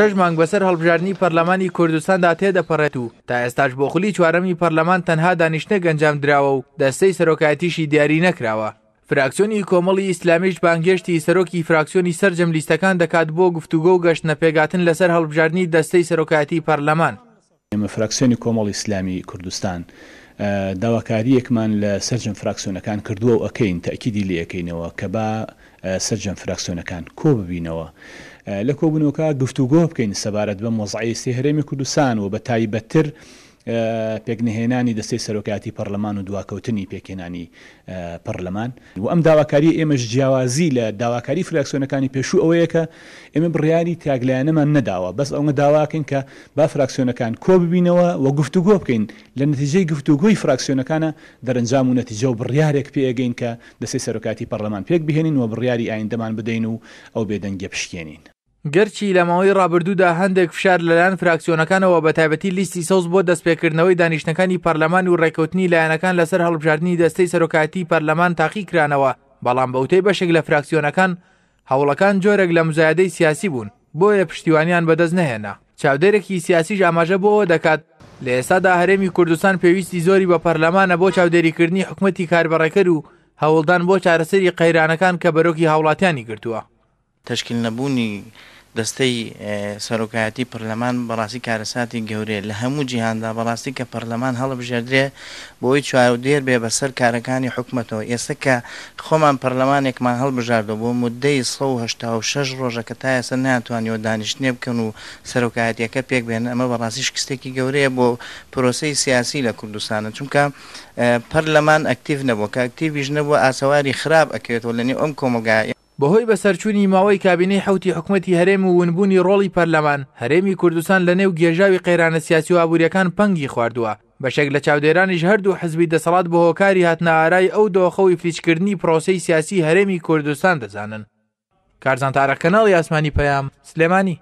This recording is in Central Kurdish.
شەش مانگ بەسەر هەڵبژارنی پەرلەمانی کوردستاندا تێدەپەڕێت و تا ئێستاش بۆ خولی چوارەمی پەرلەمان تەنها دانیشتە گەنجام دراوە و دەستەی سەرۆکایەتیشی دیاری نەکراوە فراکسیۆنی کۆمەڵی ئیسلامیش بانگشتی سەرۆکی فراکسیۆنی سرجەم لیستەکان دەکات بۆ گفتوگۆ و گەشتنە پێگاتن لەسەر هەڵبژارنی دەستەی سەرۆکایەتی پەرلەمان ئێمە فراکسیۆنی کۆمەڵی ئسلامی کوردستان داواکاریەکمان لە سەررجەم فراکسیۆنەکان کردووە و ئەەکەین تاکیدی لەکەینەوە کە با سەررجەم فراکسیۆنەکان کۆ ببینەوە. لە کۆبوونەوەکە گفتوگۆ بکەین سەبارەت بە مۆزعیسی هەرێمی کوردستان و بە تایبەتتر پێکنهێنانی دەستەی سەرۆکاتی پەرلەمان و دواکەوتنی پێکێنانی پەرلەمان و ئەم داواکاری ئێمەش جیاوازی لە داواکاری فراکسیۆنەکانی پێشوو ئەوەیە کە ئێمە بڕیاری تاگلایەنەمان نەداوە بەس ئەوە داواکەین کە با فراکسیۆنەکان کۆ ببینەوە و گفتوگۆ بکەین لە نتیجەی گفتوگۆی فراکسیۆنەکانە دەرەنجام و نەتیجە و بڕیارێک پێگەین کە دەستی سەرۆکاتی پەرلەمان پێک بهێنین و بڕیاری ئایندەمان بدەین و ئەو بێدەنگە پشکێنین گەرچی لەمەوەی ڕابردوودا هەندێک فشار لەلایەن فراکسیۆنەکانەوە بە تایبەتی لیستی سەوز بۆ دەستپێکردنەوەی دانیشتەکانی پەرلەمان و ڕێکەوتنی لایەنەکان لەسەر هەڵبژاردننی دەستەی سەرۆکاتی پەرلەمان تاقیکرانەوە بەڵام بەوتەی بەشێک لە فراکسیۆنەکان هەوڵەکان جۆرێک لە مزایدەی سیاسی بوون بۆیە پشتیوانیان بەدەست نەهێنا چاودێرەی سیاسیش ئاماژە بۆەوە دەکات لە ئێستادا هەرێمی کوردستان پێویستی زۆری بە پەرلەمانە بۆ چاودێریکردنی حکومەتی کاربڕێکەر و هەوڵدان بۆ چارەسەری قەیرانەکان کە بەرۆکی هاوڵاتیانی گرتووە تشکیل نەبوونی دەستەی سەرۆکایەتی پەرلەمان بەڕاستی کارەساتی گەورەیە لە هەموو جیهاندا بەڕاستی کە پەرلەمان هەڵبژێدرێ بۆی چاودێر بێ بەسەر کارەکانی حکوومەتەوە ئێستا کە خۆمان پەرلەمانێکمان هەڵبژاردە بۆ مدەی 1970 ڕۆژە کە تا ئێستا ناتوانیەوە دانیشتێ بکەن و سەرۆکایەتەکە پێک بێن ئەمە بەڕاستی شکستێکی گەورەیە بۆ پرۆسی سیاسی لە کوردستانە چونکە پەرلەمان ئەکتیف نەبوو کە ئەکتیویش نەبوو ئاسەواری خراپ ئەکەوێتەوە لەنێ ئەم کۆمەلگایە بەهۆی بەسەرچوونی ماوەی کابینەی حوتی حکوومەتتی هەرێم و ونبوونی ڕۆڵی پەرلەمان هەرێمی کوردستان لە نێو گێژاوی قەیرانە سیاسی و ئابوووریەکان پەنگی خواردووە بەشێک لە چاودێرانیش هەردوو حزبی دەسەڵات بە هۆکاری هاتنەهارای ئەو دۆخەوی فلیچکردنی پرۆسی سیاسی هەرێمی کوردستان دەزانن کارزانتارە کەناڵی ئاسمانی پەیام سلێمانی